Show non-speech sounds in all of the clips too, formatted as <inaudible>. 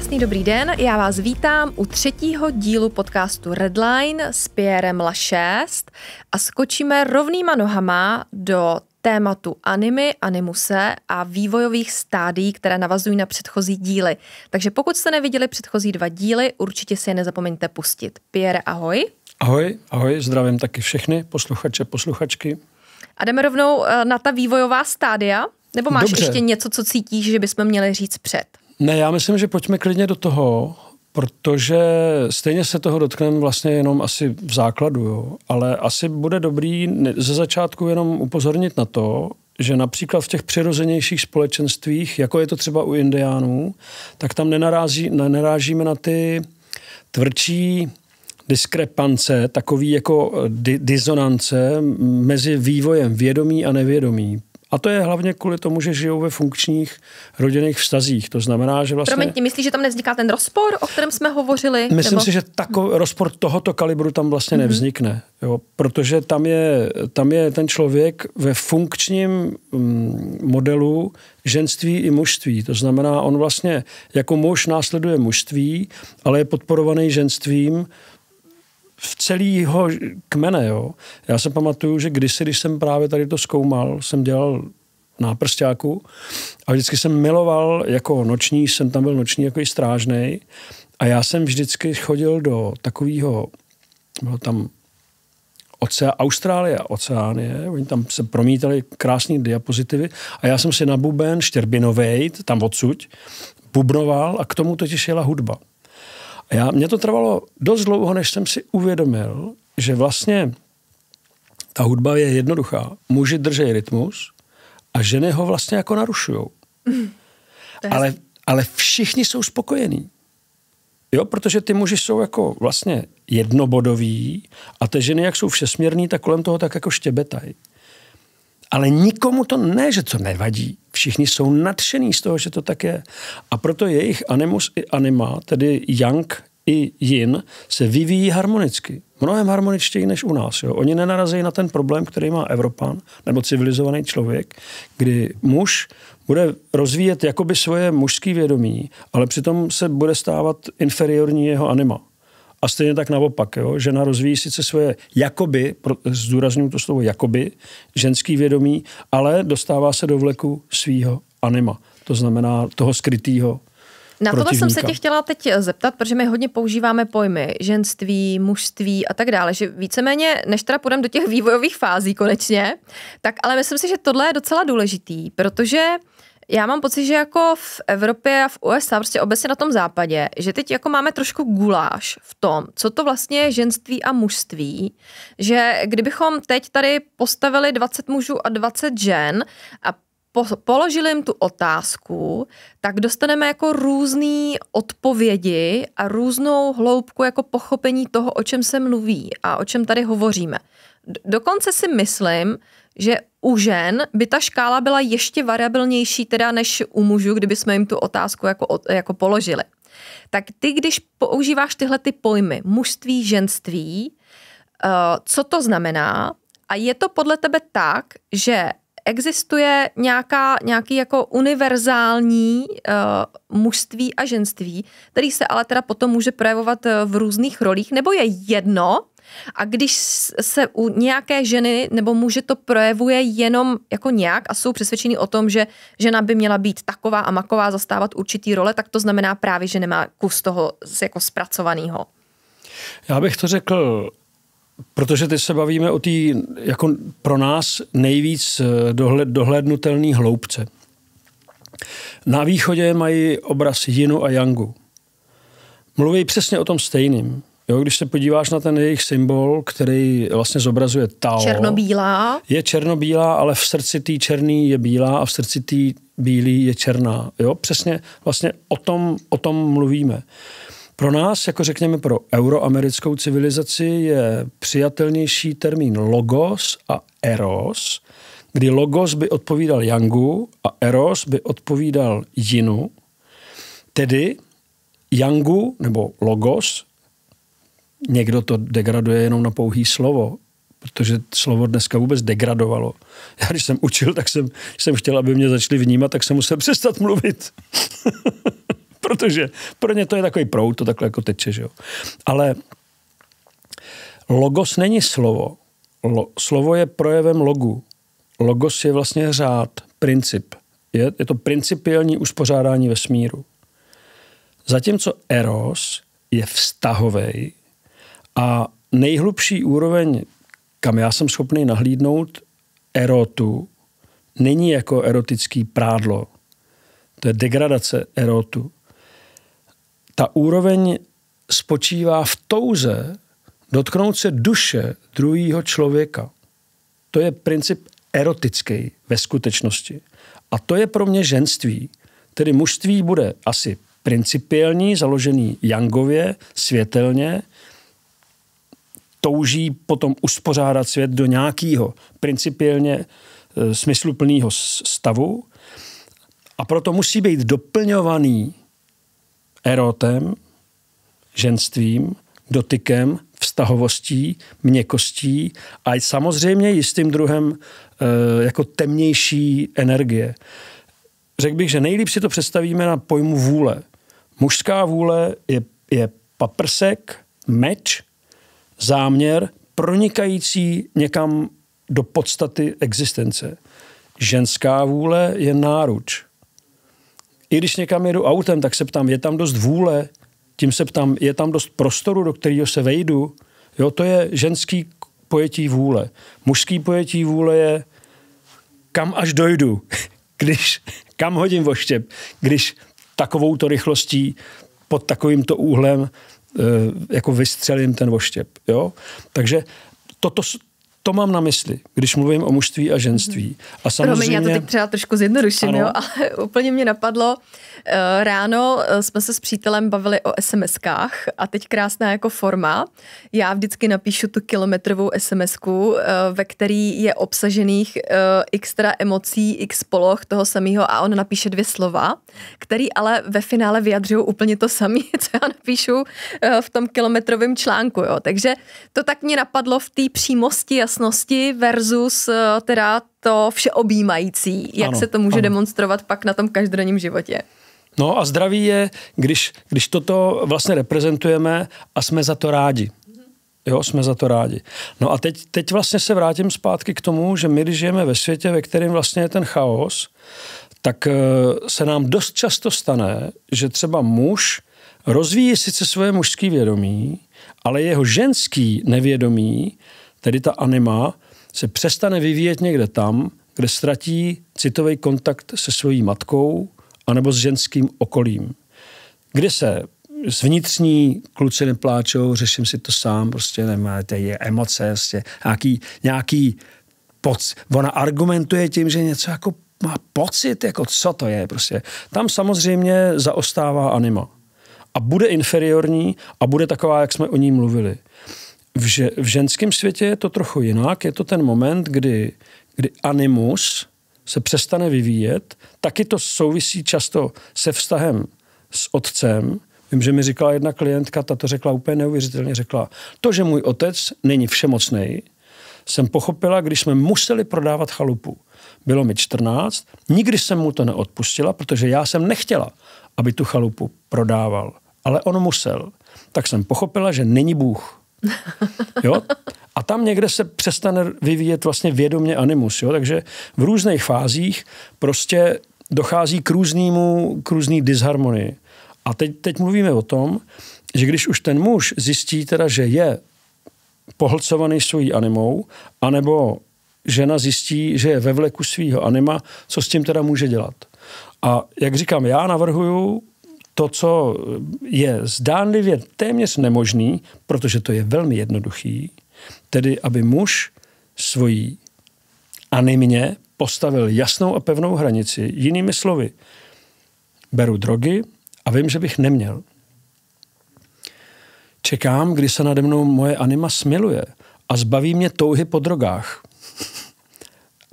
Krásný dobrý den, já vás vítám u třetího dílu podcastu Redline s Pierrem La 6 a skočíme rovnýma nohama do tématu animy, animuse a vývojových stádií, které navazují na předchozí díly. Takže pokud jste neviděli předchozí dva díly, určitě si je nezapomeňte pustit. Pierre, ahoj. Ahoj, ahoj, zdravím taky všechny posluchače, posluchačky. A jdeme rovnou eh, na ta vývojová stádia, nebo máš Dobře. ještě něco, co cítíš, že bychom měli říct před? Ne, já myslím, že pojďme klidně do toho, protože stejně se toho dotkneme vlastně jenom asi v základu, jo. ale asi bude dobrý ze začátku jenom upozornit na to, že například v těch přirozenějších společenstvích, jako je to třeba u indiánů, tak tam nenarází, nenarážíme na ty tvrdší diskrepance, takový jako eh, di- disonance mezi vývojem vědomí a nevědomí. A to je hlavně kvůli tomu, že žijou ve funkčních rodinných vztazích. To znamená, že vlastně... Promiň, ty myslíš, že tam nevzniká ten rozpor, o kterém jsme hovořili? Myslím nebo... si, že takový rozpor tohoto kalibru tam vlastně mm-hmm. nevznikne. Jo? Protože tam je, tam je ten člověk ve funkčním mm, modelu ženství i mužství. To znamená, on vlastně jako muž následuje mužství, ale je podporovaný ženstvím, v celého kmene. Jo. Já se pamatuju, že kdysi, když jsem právě tady to zkoumal, jsem dělal náprstáku a vždycky jsem miloval jako noční, jsem tam byl noční jako i strážný. a já jsem vždycky chodil do takového, bylo tam Ocea, Austrálie a Oceánie, oni tam se promítali krásné diapozitivy a já jsem si na buben štěrbinovej, tam odsuť, bubnoval a k tomu totiž jela hudba. Já, mě to trvalo dost dlouho, než jsem si uvědomil, že vlastně ta hudba je jednoduchá. Muži drží rytmus a ženy ho vlastně jako narušují. Mm. Ale, ale všichni jsou spokojení. Jo, protože ty muži jsou jako vlastně jednobodoví a ty ženy, jak jsou všesměrní, tak kolem toho tak jako štěbetají. Ale nikomu to ne, že to nevadí. Všichni jsou nadšení z toho, že to tak je. A proto jejich animus i anima, tedy yang i yin, se vyvíjí harmonicky. Mnohem harmoničtěji než u nás. Jo. Oni nenarazí na ten problém, který má Evropan nebo civilizovaný člověk, kdy muž bude rozvíjet jakoby svoje mužské vědomí, ale přitom se bude stávat inferiorní jeho anima. A stejně tak naopak, jo? žena rozvíjí sice svoje jakoby, zdůraznuju to slovo jakoby, ženský vědomí, ale dostává se do vleku svýho anima, to znamená toho skrytého na tohle jsem se tě chtěla teď zeptat, protože my hodně používáme pojmy ženství, mužství a tak dále, že víceméně, než teda půjdeme do těch <laughs> vývojových fází konečně, tak ale myslím si, že tohle je docela důležitý, protože já mám pocit, že jako v Evropě a v USA, prostě obecně na tom západě, že teď jako máme trošku guláš v tom, co to vlastně je ženství a mužství, že kdybychom teď tady postavili 20 mužů a 20 žen a po, položili jim tu otázku, tak dostaneme jako různé odpovědi a různou hloubku jako pochopení toho, o čem se mluví a o čem tady hovoříme. Dokonce si myslím, že u žen by ta škála byla ještě variabilnější teda než u mužů, kdyby jsme jim tu otázku jako, jako položili. Tak ty, když používáš tyhle ty pojmy, mužství, ženství, eh, co to znamená a je to podle tebe tak, že existuje nějaká, nějaký jako univerzální uh, mužství a ženství, který se ale teda potom může projevovat eh, v různých rolích, nebo je jedno, a když se u nějaké ženy nebo muže to projevuje jenom jako nějak a jsou přesvědčeni o tom, že žena by měla být taková a maková, zastávat určitý role, tak to znamená právě, že nemá kus toho jako zpracovaného. Já bych to řekl Protože teď se bavíme o té jako pro nás nejvíc eh, dohled, dohlednutelné hloubce. Na východě mají obraz Jinu a Yangu. Mluví přesně o tom stejným. Jo, když se podíváš na ten jejich symbol, který vlastně zobrazuje Tao. Černobílá. Je černobílá, ale v srdci té černý je bílá a v srdci té bílý je černá. Jo, přesně vlastně o tom, o tom mluvíme. Pro nás, jako řekněme pro euroamerickou civilizaci, je přijatelnější termín logos a eros, kdy logos by odpovídal Yangu a eros by odpovídal Jinu. Tedy Yangu nebo logos někdo to degraduje jenom na pouhý slovo, protože slovo dneska vůbec degradovalo. Já když jsem učil, tak jsem, jsem chtěl, aby mě začali vnímat, tak jsem musel přestat mluvit. <laughs> protože pro ně to je takový prout, to takhle jako teče, že jo. Ale logos není slovo. Lo, slovo je projevem logu. Logos je vlastně řád, princip. Je, je to principiální uspořádání vesmíru. Zatímco eros je vztahový, a nejhlubší úroveň, kam já jsem schopný nahlídnout erotu, není jako erotický prádlo. To je degradace erotu. Ta úroveň spočívá v touze dotknout se duše druhého člověka. To je princip erotický ve skutečnosti. A to je pro mě ženství. Tedy mužství bude asi principiální, založený Jangově, světelně, touží potom uspořádat svět do nějakého principiálně e, smysluplného stavu a proto musí být doplňovaný erotem, ženstvím, dotykem, vztahovostí, měkostí a samozřejmě jistým druhem e, jako temnější energie. Řekl bych, že nejlíp si to představíme na pojmu vůle. Mužská vůle je, je paprsek, meč, záměr pronikající někam do podstaty existence. Ženská vůle je náruč. I když někam jedu autem, tak se ptám, je tam dost vůle, tím se ptám, je tam dost prostoru, do kterého se vejdu. Jo, to je ženský pojetí vůle. Mužský pojetí vůle je, kam až dojdu, <laughs> když, kam hodím voštěp, když takovouto rychlostí pod takovýmto úhlem Eh, jako vystřelím ten voštěp, Jo? Takže toto, to mám na mysli, když mluvím o mužství a ženství. A samozřejmě... Promiň, já to teď třeba trošku zjednoduším, ano. jo, ale <laughs> úplně mě napadlo, Eh, ráno eh, jsme se s přítelem bavili o SMS-kách a teď krásná jako forma. Já vždycky napíšu tu kilometrovou sms eh, ve který je obsažených extra emocí, x poloh toho samého a on napíše dvě slova, který ale ve finále vyjadřují úplně to samé, <laughs> co já napíšu v tom kilometrovém článku. Jo. Takže to tak mě napadlo v té přímosti, jasnosti versus teda to všeobjímající, jak ano, se to může ano. demonstrovat pak na tom každodenním životě. No a zdraví je, když, když toto vlastně reprezentujeme a jsme za to rádi. Jo, jsme za to rádi. No a teď, teď vlastně se vrátím zpátky k tomu, že my, když žijeme ve světě, ve kterém vlastně je ten chaos, tak eh, se nám dost často stane, že třeba muž rozvíjí sice svoje mužské vědomí, ale jeho ženský nevědomí, tedy ta anima, se přestane vyvíjet někde tam, kde ztratí citový kontakt se svojí matkou, anebo s ženským okolím, kdy se s vnitřní kluci nepláčou, řeším si to sám, prostě nemá je emoce, prostě nějaký, nějaký poc. Ona argumentuje tím, že něco jako má pocit, jako co to je prostě. Tam samozřejmě zaostává anima. A bude inferiorní a bude taková, jak jsme o ní mluvili. V, že, v ženském světě je to trochu jinak. Je to ten moment, kdy, kdy animus se přestane vyvíjet. Taky to souvisí často se vztahem s otcem. Vím, že mi říkala jedna klientka, ta to řekla úplně neuvěřitelně, řekla, to, že můj otec není všemocný, jsem pochopila, když jsme museli prodávat chalupu. Bylo mi 14, nikdy jsem mu to neodpustila, protože já jsem nechtěla, aby tu chalupu prodával. Ale on musel. Tak jsem pochopila, že není Bůh. Jo? A tam někde se přestane vyvíjet vlastně vědomě animus. Jo? Takže v různých fázích prostě dochází k různému, k různý disharmonii. A teď, teď mluvíme o tom, že když už ten muž zjistí teda, že je pohlcovaný svojí animou, anebo žena zjistí, že je ve vleku svýho anima, co s tím teda může dělat. A jak říkám, já navrhuju to, co je zdánlivě téměř nemožný, protože to je velmi jednoduchý, Tedy, aby muž svojí animně postavil jasnou a pevnou hranici. Jinými slovy, beru drogy a vím, že bych neměl. Čekám, kdy se nade mnou moje anima smiluje a zbaví mě touhy po drogách.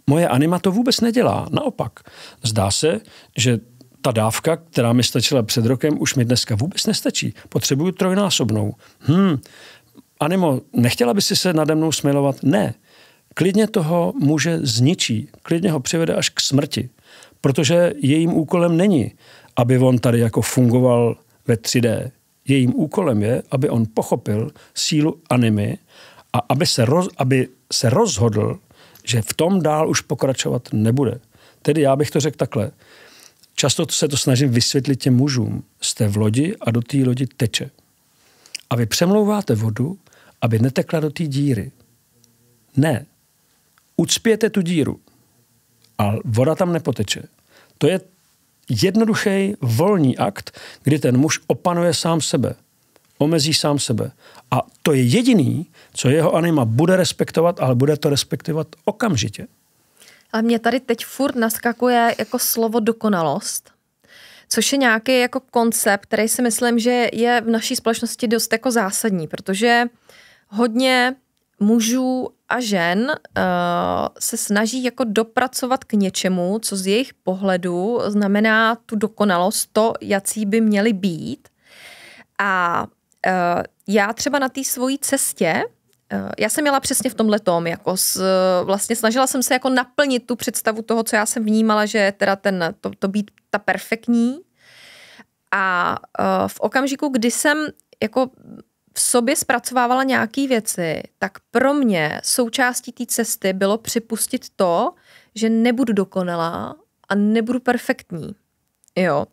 Moje anima to vůbec nedělá, naopak. Zdá se, že ta dávka, která mi stačila před rokem, už mi dneska vůbec nestačí. Potřebuju trojnásobnou. Hmm, Animo, nechtěla by si se nade mnou smilovat? Ne. Klidně toho muže zničí, klidně ho přivede až k smrti, protože jejím úkolem není, aby on tady jako fungoval ve 3D. Jejím úkolem je, aby on pochopil sílu animy a aby se, roz, aby se rozhodl, že v tom dál už pokračovat nebude. Tedy já bych to řekl takhle. Často se to snažím vysvětlit těm mužům. Jste v lodi a do té lodi teče. A vy přemlouváte vodu, aby netekla do té díry. Ne. Ucpěte tu díru a voda tam nepoteče. To je jednoduchý volný akt, kdy ten muž opanuje sám sebe, omezí sám sebe. A to je jediný, co jeho anima bude respektovat, ale bude to respektovat okamžitě. Ale mě tady teď furt naskakuje jako slovo dokonalost, což je nějaký jako koncept, který si myslím, že je v naší společnosti dost jako zásadní, protože uh, hodně mužů a žen uh, se snaží jako dopracovat k něčemu, co z jejich pohledu znamená tu dokonalost, to, jací by měli být. A uh, já třeba na té svojí cestě, eh, já jsem měla přesně v tomhle tom, jako s, vlastně snažila jsem se jako naplnit tu představu toho, co já jsem vnímala, že teda ten, to, to být ta perfektní. A uh, v okamžiku, kdy jsem jako v sobě zpracovávala nějaké věci, tak pro mě součástí té cesty bylo připustit to, že nebudu dokonalá a nebudu perfektní. Jo.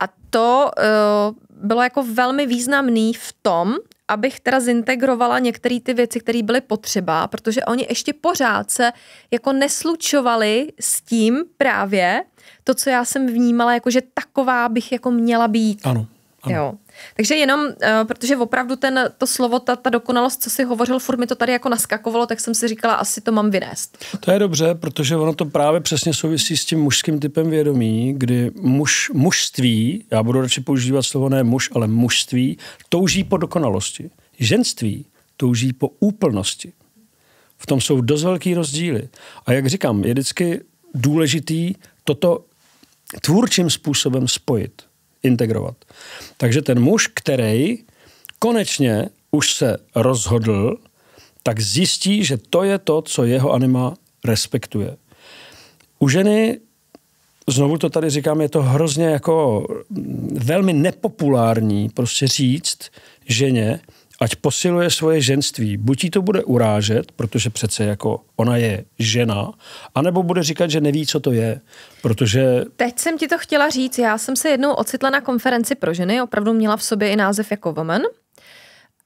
A to uh, bylo jako velmi významný v tom, abych teda zintegrovala některé ty věci, které byly potřeba, protože oni ještě pořád se jako neslučovali s tím právě to, co já jsem vnímala, jako že taková bych jako měla být. Ano. ano. Jo. Takže jenom, uh, protože opravdu ten, to slovo, ta, ta dokonalost, co si hovořil, furt mi to tady jako naskakovalo, tak jsem si říkala, asi to mám vynést. To je dobře, protože ono to právě přesně souvisí s tím mužským typem vědomí, kdy muž, mužství, já budu radši používat slovo ne muž, ale mužství, touží po dokonalosti. Ženství touží po úplnosti. V tom jsou dost velký rozdíly. A jak říkám, je vždycky důležitý toto tvůrčím způsobem spojit integrovat. Takže ten muž, který konečně už se rozhodl, tak zjistí, že to je to, co jeho anima respektuje. U ženy, znovu to tady říkám, je to hrozně jako mm, velmi nepopulární prostě říct ženě, ať posiluje svoje ženství. Buď jí to bude urážet, protože přece jako ona je žena, anebo bude říkat, že neví, co to je, protože... Teď jsem ti to chtěla říct, já jsem se jednou ocitla na konferenci pro ženy, opravdu měla v sobě i název jako woman,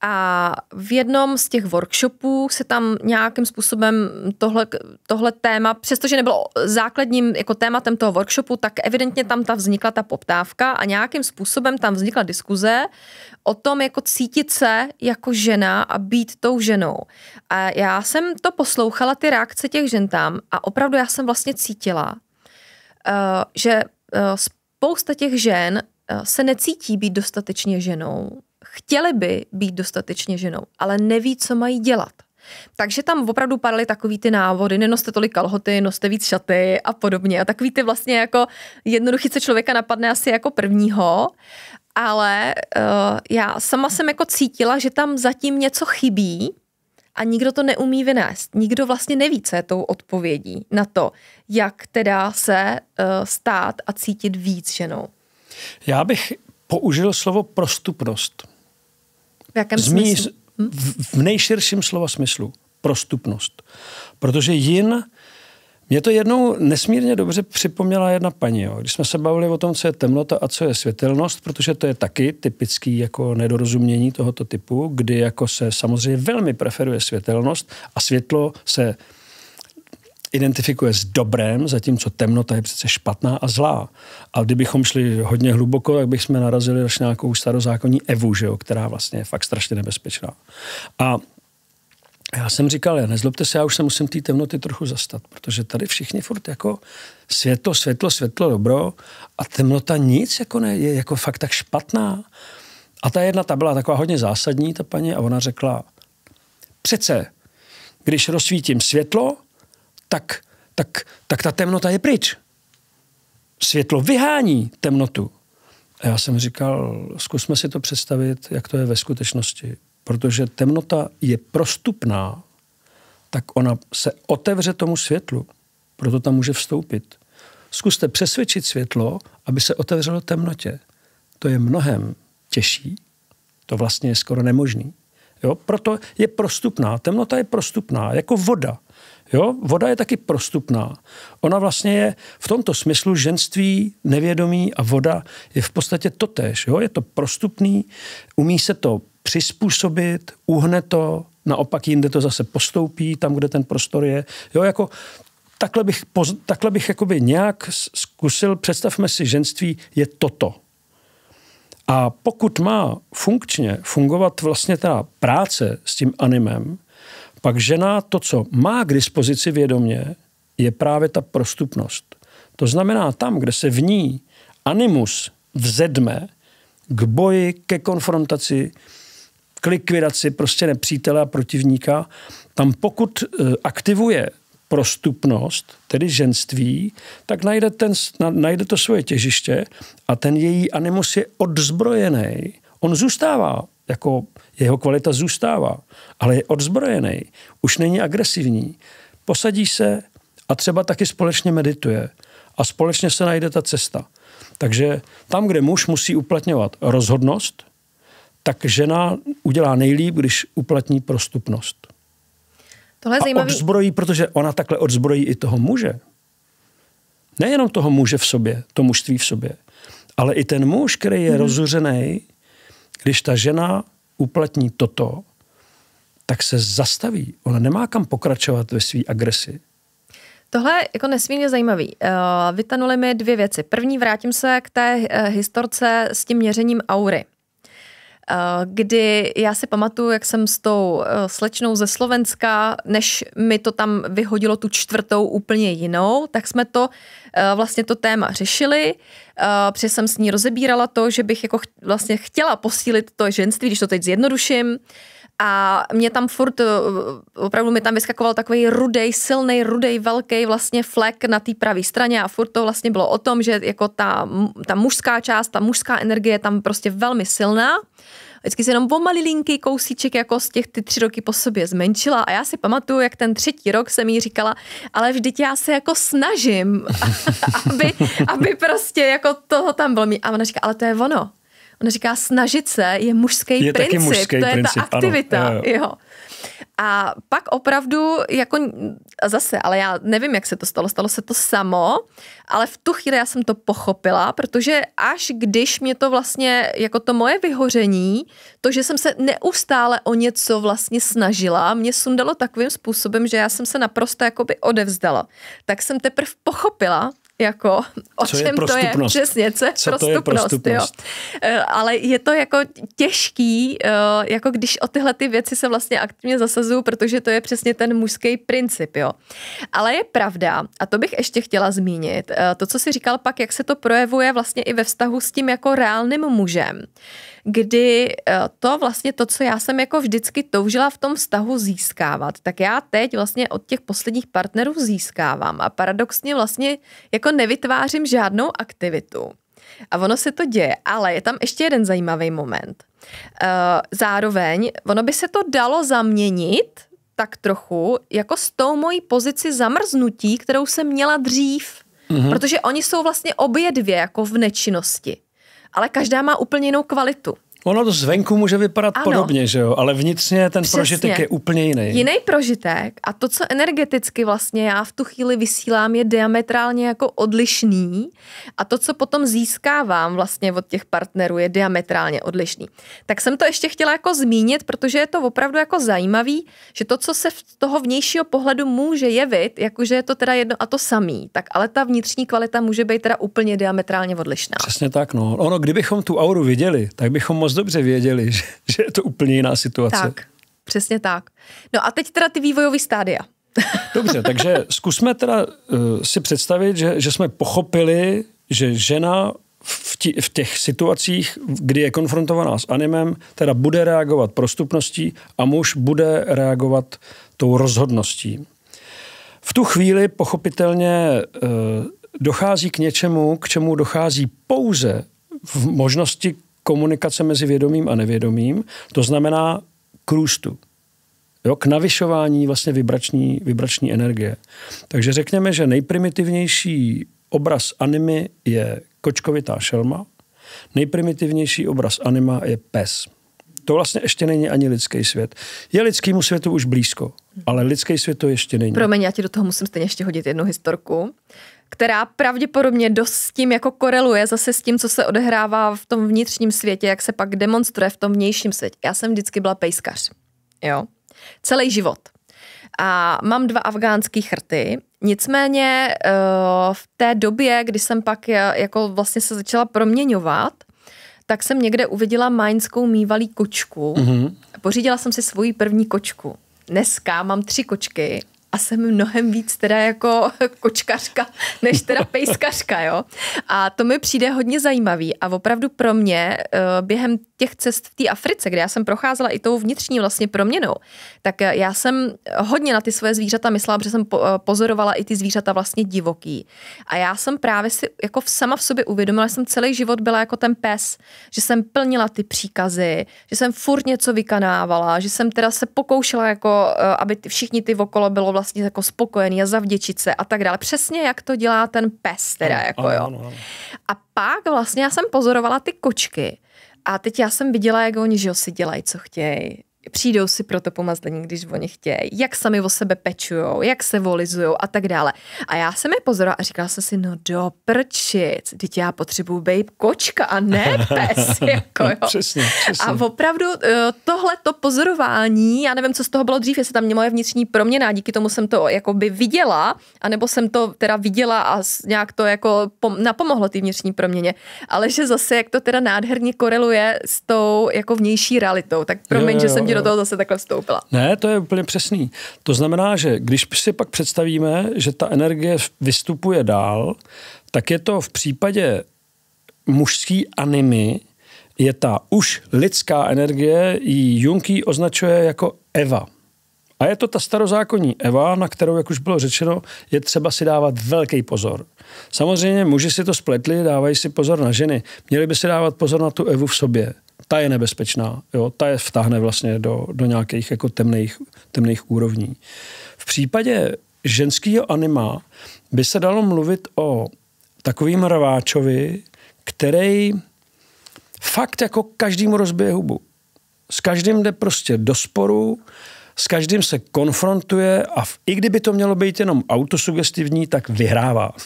a v jednom z těch workshopů se tam nějakým způsobem tohle, tohle téma, přestože nebylo základním jako tématem toho workshopu, tak evidentně tam ta vznikla ta poptávka a nějakým způsobem tam vznikla diskuze o tom, jako cítit se jako žena a být tou ženou. A já jsem to poslouchala, ty reakce těch žen tam a opravdu já jsem vlastně cítila, eh, že eh, spousta těch žen eh, se necítí být dostatečně ženou, chtěli by být dostatečně ženou, ale neví, co mají dělat. Takže tam opravdu padaly takový ty návody, nenoste tolik kalhoty, noste víc šaty a podobně. A takový ty vlastně jako co člověka napadne asi jako prvního, ale uh, já sama jsem jako cítila, že tam zatím něco chybí a nikdo to neumí vynést. Nikdo vlastně neví, co je tou odpovědí na to, jak teda se uh, stát a cítit víc ženou. Já bych použil slovo prostupnost. Hm? V jakém Zmí, smyslu? Hm? V nejširším slova smyslu. Prostupnost. Protože jin... Mě to jednou nesmírně dobře připomněla jedna paní, jo. když jsme se bavili o tom, co je temnota a co je světelnost, protože to je taky typický jako nedorozumění tohoto typu, kdy jako se samozřejmě velmi preferuje světelnost a světlo se identifikuje s dobrem, zatímco temnota je přece špatná a zlá. A kdybychom šli hodně hluboko, tak bychom narazili až nějakou starozákonní Evu, že jo, která vlastně je fakt strašně nebezpečná. A já jsem říkal, já nezlobte se, já už se musím té temnoty trochu zastat, protože tady všichni furt jako světlo, světlo, světlo, dobro a temnota nic jako ne, je jako fakt tak špatná. A ta jedna, ta byla taková hodně zásadní, ta paní, a ona řekla, přece, když rozsvítím světlo, tak, tak, tak ta temnota je pryč. Světlo vyhání temnotu. A já jsem říkal, zkusme si to představit, jak to je ve skutečnosti. Protože temnota je prostupná, tak ona se otevře tomu světlu. Proto tam může vstoupit. Zkuste přesvědčit světlo, aby se otevřelo temnotě. To je mnohem těžší. To vlastně je skoro nemožný. Jo? Proto je prostupná. Temnota je prostupná, jako voda. Jo? Voda je taky prostupná. Ona vlastně je v tomto smyslu ženství, nevědomí a voda je v podstatě totéž. Jo? Je to prostupný, umí se to přizpůsobit, uhne to, naopak jinde to zase postoupí, tam, kde ten prostor je. Jo, jako takhle bych, poz, takhle bych jakoby nějak zkusil, představme si, ženství je toto. A pokud má funkčně fungovat vlastně ta práce s tím animem, pak žena to, co má k dispozici vědomě, je právě ta prostupnost. To znamená tam, kde se v ní animus vzedme k boji, ke konfrontaci, k likvidaci prostě nepřítele a protivníka, tam pokud e, aktivuje prostupnost, tedy ženství, tak najde, ten, najde to svoje těžiště a ten její animus je odzbrojený. On zůstává jako jeho kvalita zůstává, ale je odzbrojený, už není agresivní. Posadí se a třeba taky společně medituje a společně se najde ta cesta. Takže tam, kde muž musí uplatňovat rozhodnost, tak žena udělá nejlíp, když uplatní prostupnost. Tohle je zajímavý. odzbrojí, protože ona takhle odzbrojí i toho muže. Nejenom toho muže v sobě, to mužství v sobě, ale i ten muž, který je mm-hmm. rozuřený, když ta žena uplatní toto, tak se zastaví. Ona nemá kam pokračovat ve své agresi. Tohle je jako nesmírně zajímavý. Eh, vytanuli mi dvě věci. První, vrátím se k té eh, historce s tím měřením aury. Eh, kdy já si pamatuju, jak jsem s tou eh, slečnou ze Slovenska, než mi to tam vyhodilo tu čtvrtou úplně jinou, tak jsme to eh, vlastně to téma řešili, protože jsem s ní rozebírala to, že bych jako vlastně chtěla posílit to ženství, když to teď zjednoduším, a mě tam furt, eh, opravdu mi tam vyskakoval takový rudej, silný, rudej, velký vlastně flek na té pravé straně a furt to vlastně bylo o tom, že jako ta, ta mužská část, ta mužská energie je tam prostě velmi silná. Vždycky se jenom o malilinký kousíček jako z těch ty tři roky po sobě zmenšila a já si pamatuju, jak ten třetí rok jsem jí říkala, ale vždyť já se jako snažím, <laughs> aby, aby prostě jako toho tam bylo mít. A ona říká, ale to je ono, Ona říká, snažit se je mužský je princip, taky mužský to je princip, ta aktivita. Ano, jo, jo. A pak opravdu, jako zase, ale já nevím, jak se to stalo, stalo se to samo, ale v tu chvíli já jsem to pochopila, protože až když mě to vlastně, jako to moje vyhoření, to, že jsem se neustále o něco vlastně snažila, mě sundalo takovým způsobem, že já jsem se naprosto jakoby odevzdala. Tak jsem teprve pochopila, jako o co čem je to je, přesně, co je co prostupnost, to je prostupnost? Jo. Eh, ale je to jako těžký, eh, jako když o tyhle ty věci se vlastně aktivně zasazují, protože to je přesně ten mužský princip, jo. Ale je pravda, a to bych ještě chtěla zmínit, eh, to, co si říkal pak, jak se to projevuje vlastně i ve vztahu s tím jako reálným mužem, kdy eh, to vlastně to, co já jsem jako vždycky toužila v tom vztahu získávat, tak já teď vlastně od těch posledních partnerů získávám a paradoxně vlastně jako nevytvářím žádnou aktivitu. A ono se to děje, ale je tam ještě jeden zajímavý moment. Eh, zároveň ono by se to dalo zaměnit tak trochu jako s tou mojí pozici zamrznutí, kterou jsem měla dřív. Mm-hmm. Protože oni jsou vlastně obě dvě jako v nečinnosti ale každá má úplně jinou kvalitu. Ono to zvenku může vypadat ano. podobně, že jo? ale vnitřně ten Přesně. prožitek je úplně jiný. Jiný prožitek a to, co energeticky vlastně já v tu chvíli vysílám, je diametrálně jako odlišný a to, co potom získávám vlastně od těch partnerů, je diametrálně odlišný. Tak jsem to ještě chtěla jako zmínit, protože je to opravdu jako zajímavý, že to, co se z toho vnějšího pohledu může jevit, jakože je to teda jedno a to samý, tak ale ta vnitřní kvalita může být teda úplně diametrálně odlišná. Přesně tak, no. Ono, kdybychom tu auru viděli, tak bychom moc dobře věděli, <laughs> že, že je to úplně jiná situace. Tak, přesně tak. No a teď teda ty vývojové stádia. <laughs> Dobře, takže zkusme teda uh, si představit, že, že jsme pochopili, že žena v, tí, v těch situacích, kdy je konfrontovaná s animem, teda bude reagovat prostupností a muž bude reagovat tou rozhodností. V tu chvíli pochopitelně uh, dochází k něčemu, k čemu dochází pouze v možnosti, komunikace mezi vědomým a nevědomým to znamená k růstu, jo, k navyšování vlastně vibrační, vibrační energie. Takže řekněme, že nejprimitivnější obraz animy je kočkovitá šelma, nejprimitivnější obraz anima je pes. To vlastně ještě není ani lidský svět. Je lidskému světu už blízko, ale lidský svět to ještě není. Promiň, já ti do toho musím stejně ještě hodit jednu historku která pravděpodobně dost s tím jako koreluje zase s tím, co se odehrává v tom vnitřním světě, jak se pak demonstruje v tom vnějším světě. Já jsem vždycky byla pejskař, jo. Celý život. A mám dva afgánský chrty, nicméně eh, v té době, kdy jsem pak eh, jako vlastně se začala proměňovat, tak jsem někde uviděla majnskou mývalý kočku. Mm-hmm. Pořídila jsem si svoji první kočku. Dneska mám tři kočky a jsem mnohem víc teda jako <laughs> kočkařka, než teda pejskařka, jo. A to mi přijde hodně zajímavý a opravdu pro mě eh, během těch cest v té Africe, kde já jsem procházela i tou vnitřní vlastně proměnou, tak eh, já jsem eh, hodně na ty svoje zvířata myslela, protože jsem eh, pozorovala i ty zvířata vlastně divoký. A já jsem právě si jako sama v sobě uvědomila, že jsem celý život byla jako ten pes, že jsem plnila ty příkazy, že jsem furt něco vykanávala, že jsem teda se pokoušela jako, aby všichni ty okolo bylo vlastně jako spokojený a zavděčit se a tak dále. Přesně jak to dělá ten pes teda, ano, jako ano, jo. Ano, ano. A pak vlastně já jsem pozorovala ty kočky, a teď já jsem viděla, jak oni, že si dělají, co chtějí přijdou si pro to pomazlení, když oni chtějí, jak sami o sebe pečujou, jak se volizují a tak dále. A já jsem je pozorovala a říkala jsem si, no do prčic, teď já potřebuju být kočka a ne <laughs> pes. jako, jo. Přesně, přesně. A opravdu eh, tohle to pozorování, já nevím, co z toho bylo dřív, jestli tam moje vnitřní proměna, díky tomu jsem to eh, jako by viděla, anebo jsem to teda viděla a nějak to jako napomohlo té vnitřní proměně, ale že zase, jak to teda nádherně koreluje s tou jako vnější realitou, tak promiň, jo, jo, že jsem ti do toho zase takhle vstoupila. Ne, to je úplně přesný. To znamená, že když si pak představíme, že ta energie vystupuje dál, tak je to v případě mužský animy, je ta už lidská energie, ji Junký označuje jako Eva. A je to ta starozákonní Eva, na kterou, jak už bylo řečeno, je třeba si dávat velký pozor. Samozřejmě muži si to spletli, dávají si pozor na ženy. Měli by si dávat pozor na tu Evu v sobě ta je nebezpečná, jo, ta je vtáhne vlastně do, do nějakých jako temných, temných úrovní. V případě ženského anima by se dalo mluvit o takovým rváčovi, který fakt jako každému rozbije hubu. S každým jde prostě do sporu, s každým se konfrontuje a v, i kdyby to mělo být jenom autosugestivní, tak vyhrává. <laughs>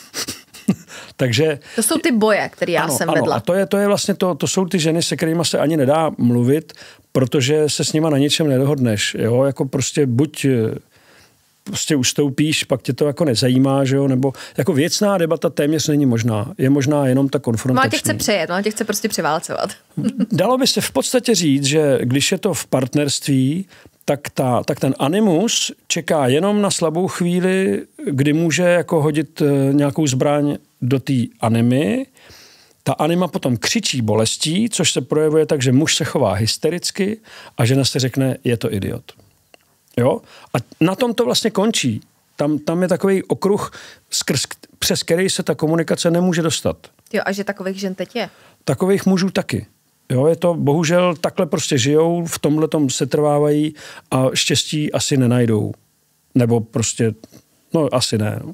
<laughs> Takže... To jsou ty boje, které já ano, jsem ano, A to je, to je vlastně to, to jsou ty ženy, se kterými se ani nedá mluvit, protože se s nima na ničem nedohodneš. Jo? Jako prostě buď eh, prostě ustoupíš, pak tě to jako nezajímá, že jo, nebo jako věcná debata téměř není možná. Je možná jenom ta no, konfrontační. Má tě chce přejet, má no, tě chce prostě převálcovat. Dalo by se v podstatě říct, že když je to v partnerství, tak, ta, tak ten animus čeká jenom na slabou chvíli, kdy může jako hodit eh, nějakou zbraň do té animy. Ta anima potom křičí bolestí, což se projevuje tak, že muž se chová hystericky a žena se řekne, je to idiot. Jo? A na tom to vlastně končí. Tam, tam je takový okruh, skrz, přes který se ta komunikace nemůže dostat. Jo, a že takových žen teď je? Takových mužů taky. Jo, je to, bohužel, takhle prostě žijou, v tomhle tom se trvávají a štěstí asi nenajdou. Nebo prostě, no asi ne. No.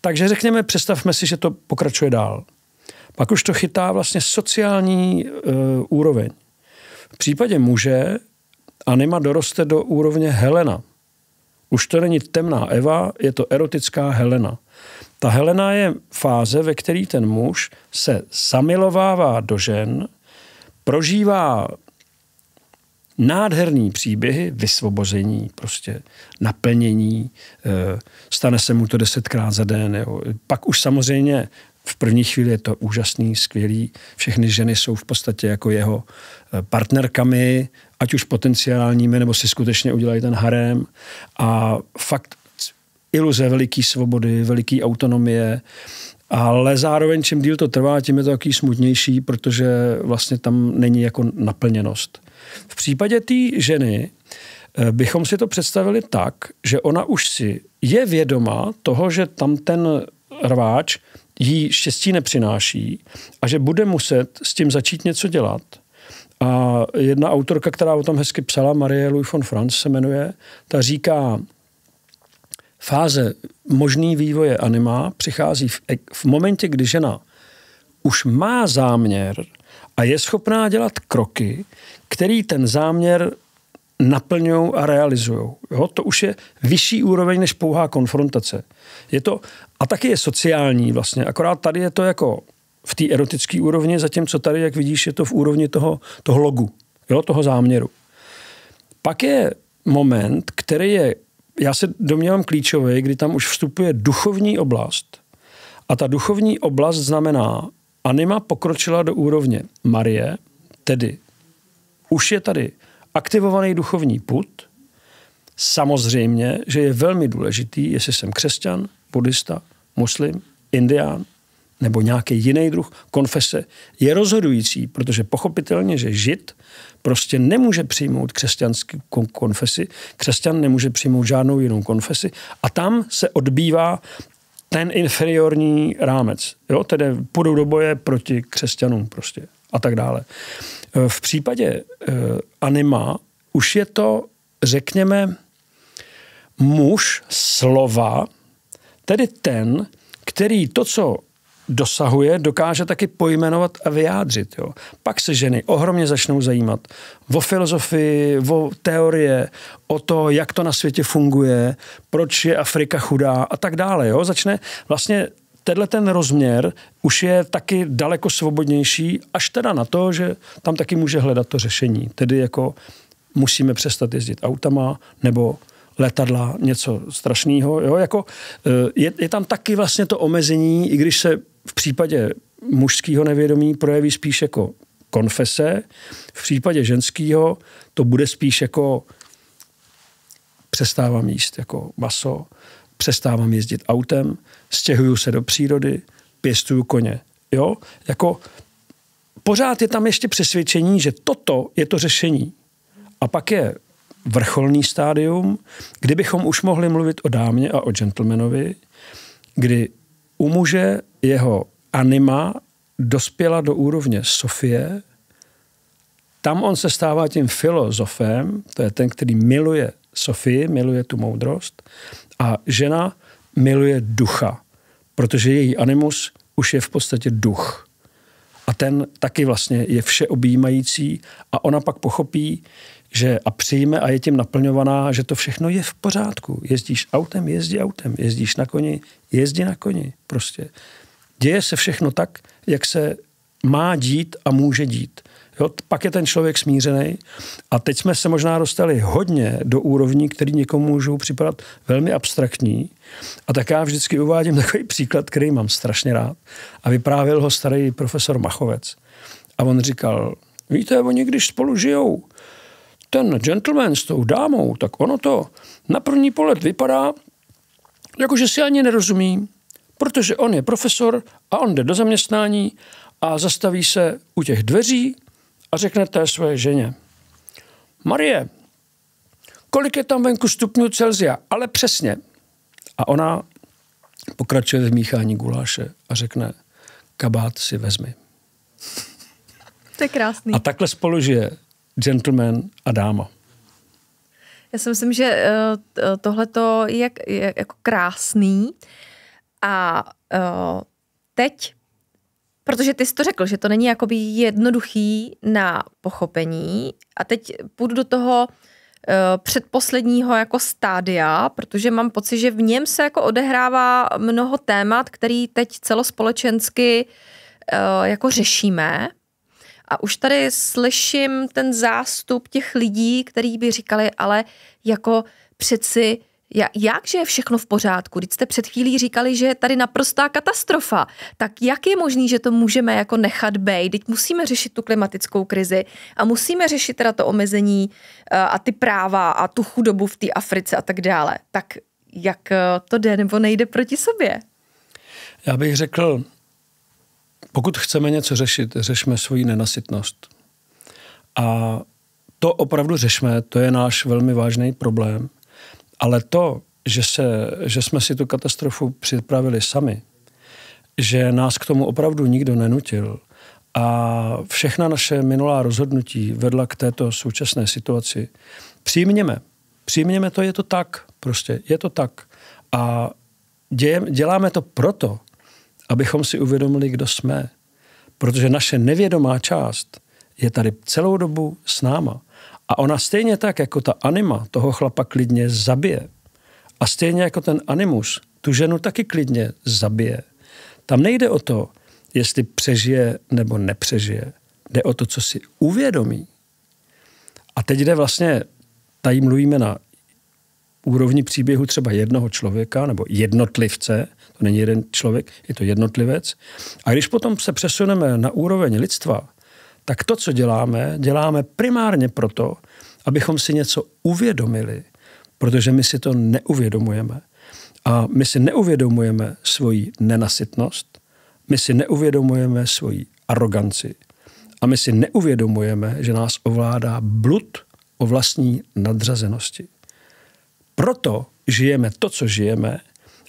Takže řekněme, představme si, že to pokračuje dál. Pak už to chytá vlastně sociální e, úroveň. V případě muže anima doroste do úrovně Helena. Už to není temná Eva, je to erotická Helena. Ta Helena je fáze, ve které ten muž se zamilovává do žen, prožívá nádherný příběhy, vysvobození, prostě naplnění, eh, stane se mu to desetkrát za den. Jo. Pak už samozřejmě v první chvíli je to úžasný, skvělý. Všechny ženy jsou v podstatě jako jeho eh, partnerkami, ať už potenciálními, nebo si skutečně udělají ten harem. A fakt iluze veliký svobody, veliký autonomie, ale zároveň čím díl to trvá, tím je to takový smutnější, protože vlastně tam není jako naplněnost. V případě té ženy eh, bychom si to představili tak, že ona už si je vědoma toho, že tam ten rváč jí štěstí nepřináší a že bude muset s tím začít něco dělat. A jedna autorka, která o tom hezky psala, Marie Louis von Franz se jmenuje, ta říká, fáze možný vývoje anima přichází v, v momentě, kdy žena už má záměr a je schopná dělat kroky, který ten záměr naplňují a realizují. To už je vyšší úroveň než pouhá konfrontace. Je to, a taky je sociální vlastně, akorát tady je to jako v té erotické úrovni, zatímco tady, jak vidíš, je to v úrovni toho, toho logu, jo, toho záměru. Pak je moment, který je já se domnívám klíčový, kdy tam už vstupuje duchovní oblast a ta duchovní oblast znamená, anima pokročila do úrovně Marie, tedy už je tady aktivovaný duchovní put, samozřejmě, že je velmi důležitý, jestli jsem křesťan, buddhista, muslim, indián, nebo nějaký jiný druh konfese je rozhodující, protože pochopitelně, že žid prostě nemůže přijmout křesťanskou konfesi, křesťan nemůže přijmout žádnou jinou konfesi a tam se odbývá ten inferiorní rámec. Jo? Tedy půjdou do boje proti křesťanům prostě a tak dále. E, v případě e, anima už je to, řekněme, muž slova, tedy ten, který to, co dosahuje, dokáže taky pojmenovat a vyjádřit. Jo. Pak se ženy ohromně začnou zajímat o filozofii, o teorie, o to, jak to na světě funguje, proč je Afrika chudá a tak dále. Jo. Začne vlastně tenhle ten rozměr už je taky daleko svobodnější, až teda na to, že tam taky může hledat to řešení. Tedy jako musíme přestat jezdit autama, nebo letadla, něco strašného. Jo? Jako, eh, je, je tam taky vlastně to omezení, i když se v případě mužského nevědomí projeví spíš jako konfese, v případě ženského to bude spíš jako přestávám jíst jako maso, přestávám jezdit autem, stěhuju se do přírody, pěstuju koně. Jo? Jako pořád je tam ještě přesvědčení, že toto je to řešení. A pak je vrcholný stádium, kdybychom už mohli mluvit o dámě a o gentlemanovi, kdy u muže jeho anima dospěla do úrovně Sofie, tam on se stává tím filozofem, to je ten, který miluje Sofii, miluje tu moudrost, a žena miluje ducha, protože její animus už je v podstatě duch. A ten taky vlastně je všeobjímající a ona pak pochopí, že a přijme a je tím naplňovaná, že to všechno je v pořádku. Jezdíš autem, jezdí autem, jezdíš na koni, jezdí na koni prostě. Děje se všechno tak, jak se má dít a může dít. Jo, pak je ten člověk smířený. A teď jsme se možná dostali hodně do úrovní, které někomu můžou připadat velmi abstraktní. A tak já vždycky uvádím <laughs> takový příklad, který mám strašně rád. A vyprávěl ho starý profesor Machovec. A on říkal, víte, oni když spolu žijou, ten gentleman s tou dámou, tak ono to na první pohled vypadá, jakože si ani nerozumí, protože on je profesor a on jde do zaměstnání a zastaví se u těch dveří a řekne té své ženě. Marie, kolik je tam venku stupňů Celzia? Ale přesně. A ona pokračuje v míchání guláše a řekne, kabát si vezmi. To je krásný. A takhle spolu žije gentleman a dáma. Já si myslím, že eh, eh, tohle je, je jako krásný a eh, teď, protože ty jsi to řekl, že to není jakoby jednoduchý na pochopení a teď půjdu do toho předposledního jako stádia, protože mám pocit, že v něm se jako odehrává mnoho témat, který teď celospolečensky jako řešíme a už tady slyším ten zástup těch lidí, kteří by říkali, ale jako přeci jak, že je všechno v pořádku? Když jste před chvílí říkali, že je tady naprostá katastrofa, tak jak je možný, že to můžeme jako nechat bej? Teď musíme řešit tu klimatickou krizi a musíme řešit teda to omezení eh, a ty práva a tu chudobu v té Africe a tak dále. Tak jak eh, to jde nebo nejde proti sobě? Já bych řekl, pokud chceme něco řešit, řešme svoji nenasytnost. A to opravdu řešme, to je náš velmi vážný problém. Ale to, že, se, že jsme si tu katastrofu připravili sami, že nás k tomu opravdu nikdo nenutil a všechna naše minulá rozhodnutí vedla k této současné situaci, přijměme. Přijměme to, je to tak prostě, je to tak. A děje, děláme to proto, abychom si uvědomili, kdo jsme. Protože naše nevědomá část je tady celou dobu s náma. A ona stejně tak, jako ta anima toho chlapa klidně zabije. A stejně jako ten animus tu ženu taky klidně zabije. Tam nejde o to, jestli přežije nebo nepřežije. Jde o to, co si uvědomí. A teď jde vlastně, tady mluvíme na úrovni příběhu třeba jednoho člověka nebo jednotlivce, to není jeden člověk, je to jednotlivec. A když potom se přesuneme na úroveň lidstva, tak to, co děláme, děláme primárně proto, abychom si něco uvědomili, protože my si to neuvědomujeme. A my si neuvědomujeme svoji nenasytnost, my si neuvědomujeme svoji aroganci a my si neuvědomujeme, že nás ovládá blud o vlastní nadřazenosti. Proto žijeme to, co žijeme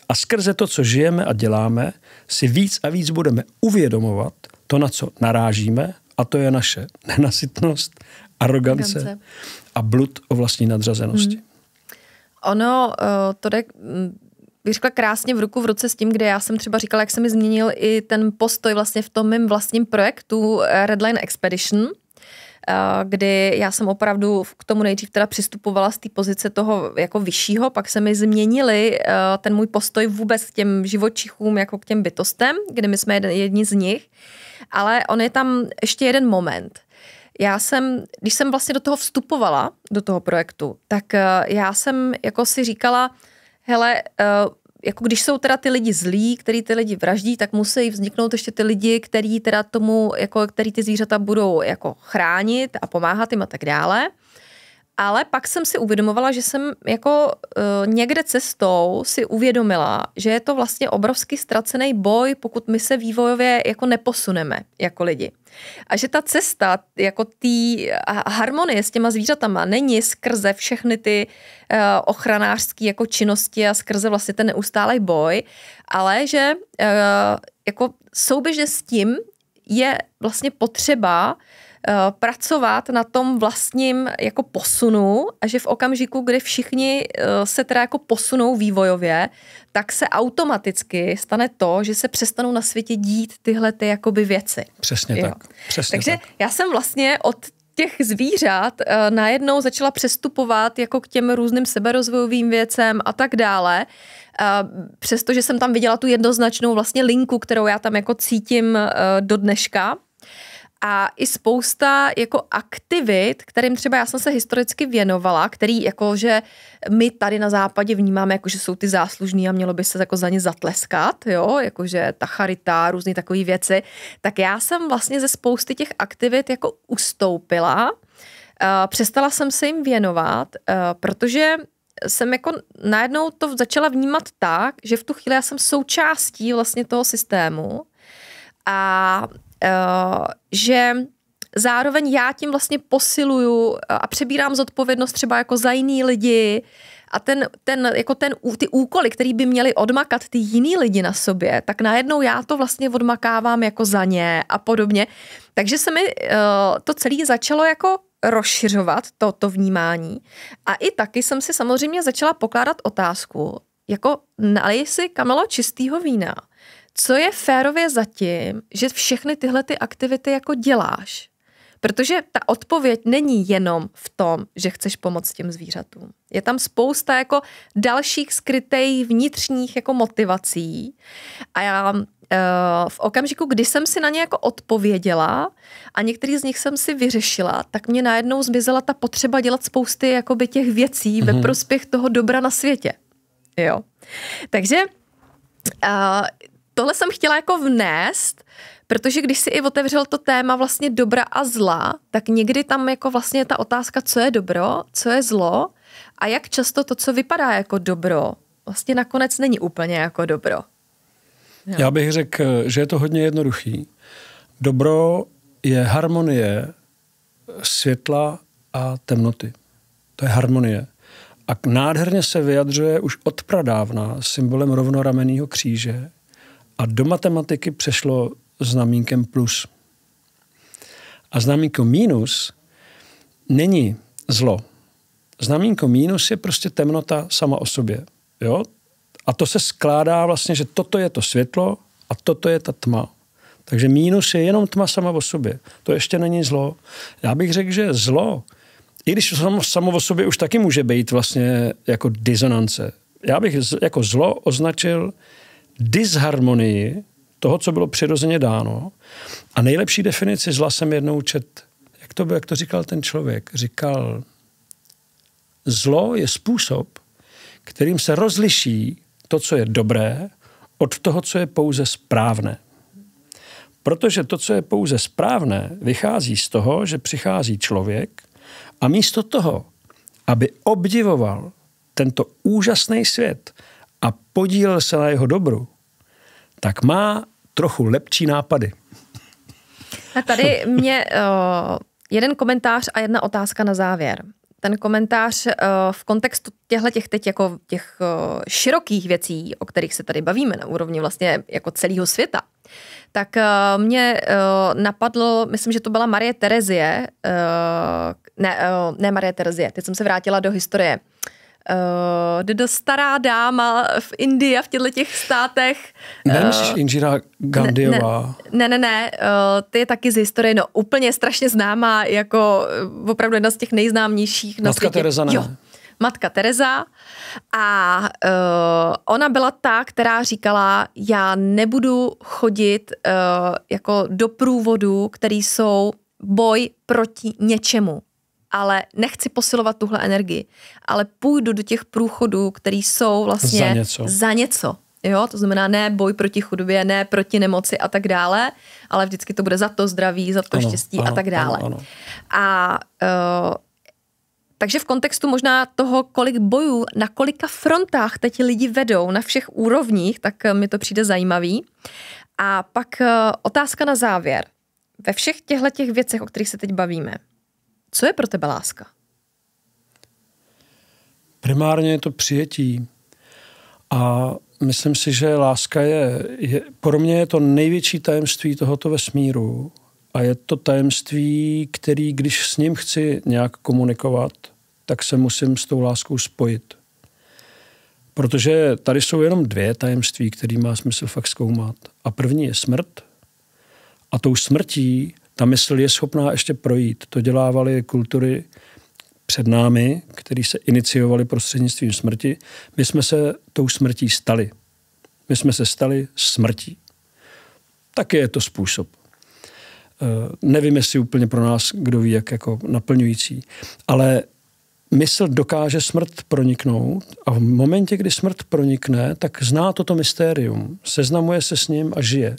a skrze to, co žijeme a děláme, si víc a víc budeme uvědomovat to, na co narážíme a to je naše nenasytnost, arogance, arogance. a blud o vlastní nadřazenosti. Hmm. Ono eh, to jde hm, bych řekla krásně v ruku v ruce s tím, kde já jsem třeba říkala, jak se mi změnil i ten postoj vlastně v tom mém vlastním projektu eh, Redline Expedition, Eh, kdy já jsem opravdu k tomu nejdřív teda přistupovala z té pozice toho jako vyššího, pak se mi změnili eh, ten můj postoj vůbec k těm živočichům jako k těm bytostem, kdy my jsme jedni z nich, ale on je tam ještě jeden moment. Já jsem, když jsem vlastně do toho vstupovala, do toho projektu, tak eh, já jsem jako si říkala, hele, jako když jsou teda ty lidi zlí, který ty lidi vraždí, tak musí vzniknout ještě ty lidi, který teda tomu, jako, který ty zvířata budou jako chránit a pomáhat jim a tak dále. Ale pak jsem si uvědomovala, že jsem jako uh, někde cestou si uvědomila, že je to vlastně obrovský ztracený boj, pokud my se vývojově jako neposuneme jako lidi. A že ta cesta jako tý harmonie s těma zvířatama není skrze všechny ty uh, e, ochranářské jako činnosti a skrze vlastně ten neustálý boj, ale že uh, jako souběžně s tím je vlastně potřeba eh, pracovat na tom vlastním jako posunu a že v okamžiku, kdy všichni eh, se teda jako posunou vývojově, tak se automaticky stane to, že se přestanou na světě dít tyhle ty jakoby věci. Přesně jo. tak. Přesně Takže tak. já jsem vlastně od těch zvířat uh, najednou začala přestupovat jako k těm různým seberozvojovým věcem a tak dále. Uh, přestože jsem tam viděla tu jednoznačnou vlastně linku, kterou já tam jako cítím uh, do dneška, a i spousta jako aktivit, kterým třeba já jsem se historicky věnovala, který jakože my tady na západě vnímáme, jako že jsou ty záslužní a mělo by se jako za ně zatleskat, jo, jakože ta charita, různé takové věci, tak já jsem vlastně ze spousty těch aktivit jako ustoupila, eh, přestala jsem se jim věnovat, eh, protože jsem jako najednou to začala vnímat tak, že v tu chvíli já jsem součástí vlastně toho systému a Eh, že zároveň já tím vlastně posiluju eh, a přebírám zodpovědnost třeba jako za jiný lidi a ten, ten, jako ten, ty úkoly, který by měli odmakat ty jiný lidi na sobě, tak najednou já to vlastně odmakávám jako za ně a podobně. Takže se mi uh, to celé začalo jako rozšiřovat, to, to vnímání. A i taky jsem si samozřejmě začala pokládat otázku, jako nalij si kamelo čistého vína co je férově za tím, že všechny tyhle ty aktivity jako děláš? Protože ta odpověď není jenom v tom, že chceš pomoct těm zvířatům. Je tam spousta jako dalších skrytých vnitřních jako motivací. A já eh, v okamžiku, kdy jsem si na ně jako odpověděla a některý z nich jsem si vyřešila, tak mě najednou zmizela ta potřeba dělat spousty jakoby těch věcí mm-hmm. ve mhm. prospěch toho dobra na světě. Jo. Takže uh, tohle jsem chtěla jako vnést, protože když si i otevřel to téma vlastně dobra a zla, tak někdy tam jako vlastně ta otázka, co je dobro, co je zlo a jak často to, co vypadá jako dobro, vlastně nakonec není úplně jako dobro. Jo. Já bych řekl, že je to hodně jednoduchý. Dobro je harmonie světla a temnoty. To je harmonie. A nádherně se vyjadřuje už od pradávna symbolem rovnorameného kříže, a do matematiky přešlo znamínkem plus. A znamínko mínus není zlo. Znamínko mínus je prostě temnota sama o sobě. Jo? A to se skládá vlastně, že toto je to světlo a toto je ta tma. Takže mínus je jenom tma sama o sobě. To ještě není zlo. Já bych řekl, že zlo, i když samo, samo o sobě už taky může být vlastně jako disonance. Já bych z, jako zlo označil disharmonii toho, co bylo přirozeně dáno. A nejlepší definici zla jsem jednou čet, jak to, jak to říkal ten člověk, říkal, zlo je způsob, kterým se rozliší to, co je dobré, od toho, co je pouze správné. Protože to, co je pouze správné, vychází z toho, že přichází člověk a místo toho, aby obdivoval tento úžasný svět, a podílel se na jeho dobru, tak má trochu lepší nápady. A tady mě o, eh, jeden komentář a jedna otázka na závěr. Ten komentář o, eh, v kontextu těchto těch teď jako těch o, eh, širokých věcí, o kterých se tady bavíme na úrovni vlastně jako celého světa, tak o, mě o, napadlo, myslím, že to byla Marie Terezie, o, ne, o, ne Marie Terezie, teď jsem se vrátila do historie, uh, stará dáma v Indii a v těchto těch státech. Uh, eh, Nemyslíš Indira Gandhiová? Ne, ne, ne, ne uh, ty je taky z historie, no úplně strašně známá, jako uh, opravdu jedna z těch nejznámějších. Matka světě. Tereza ne. Jo, matka Tereza a uh, ona byla ta, která říkala, já nebudu chodit uh, jako do průvodu, který jsou boj proti něčemu ale nechci posilovat tuhle energii, ale půjdu do těch průchodů, který jsou vlastně za něco. Za něco jo? To znamená ne boj proti chudobě, ne proti nemoci a tak dále, ale vždycky to bude za to zdraví, za to ano, štěstí ano, a tak dále. Ano, ano. A uh, takže v kontextu možná toho, kolik bojů, na kolika frontách teď lidi vedou, na všech úrovních, tak eh, mi to přijde zajímavý. A pak uh, otázka na závěr. Ve všech těchto těch věcech, o kterých se teď bavíme, co je pro tebe láska? Primárně je to přijetí. A myslím si, že láska je, je pro mě je to největší tajemství tohoto vesmíru. A je to tajemství, který, když s ním chci nějak komunikovat, tak se musím s tou láskou spojit. Protože tady jsou jenom dvě tajemství, které má smysl fakt zkoumat. A první je smrt. A tou smrtí ta mysl je schopná ještě projít. To dělávaly kultury před námi, které se iniciovali prostřednictvím smrti. My jsme se tou smrtí stali. My jsme se stali smrtí. Tak je to způsob. Eh, nevím, jestli úplně pro nás, kdo ví, jak jako naplňující, ale mysl dokáže smrt proniknout a v momentě, kdy smrt pronikne, tak zná toto mystérium, seznamuje se s ním a žije.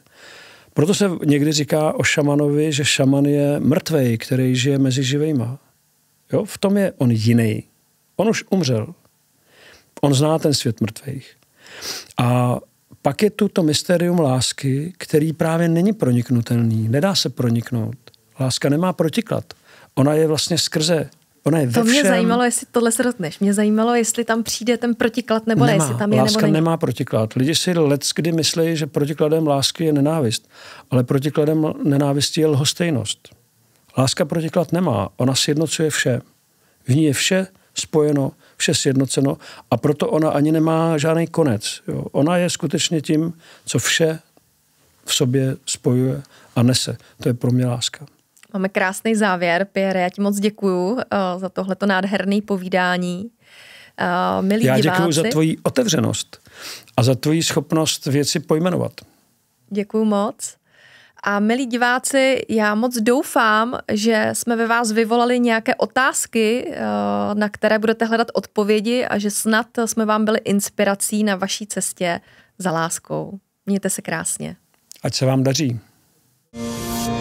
Proto se někdy říká o šamanovi, že šaman je mrtvej, který žije mezi živejma. Jo? V tom je on jiný. On už umřel. On zná ten svět mrtvých. A pak je tu to mysterium lásky, který právě není proniknutelný, nedá se proniknout. Láska nemá protiklad. Ona je vlastně skrze Ona je to všem... mě zajímalo, jestli tohle se dotkneš. Mě zajímalo, jestli tam přijde ten protiklad, nebo nemá. ne, jestli tam je, Láska nebo není. nemá protiklad. Lidi si leckdy kdy myslí, že protikladem lásky je nenávist, ale protikladem nenávisti je lhostejnost. Láska protiklad nemá. Ona sjednocuje vše. V ní je vše spojeno, vše sjednoceno a proto ona ani nemá žádný konec. Jo. Ona je skutečně tím, co vše v sobě spojuje a nese. To je pro mě láska. Máme krásný závěr, Pierre, já ti moc děkuju eh, za tohleto nádherné povídání. Eh, milí já děkuji za tvoji otevřenost a za tvoji schopnost věci pojmenovat. Děkuji moc. A milí diváci, já moc doufám, že jsme ve vás vyvolali nějaké otázky, eh, na které budete hledat odpovědi a že snad jsme vám byli inspirací na vaší cestě za láskou. Mějte se krásně. Ať se vám daří. thank you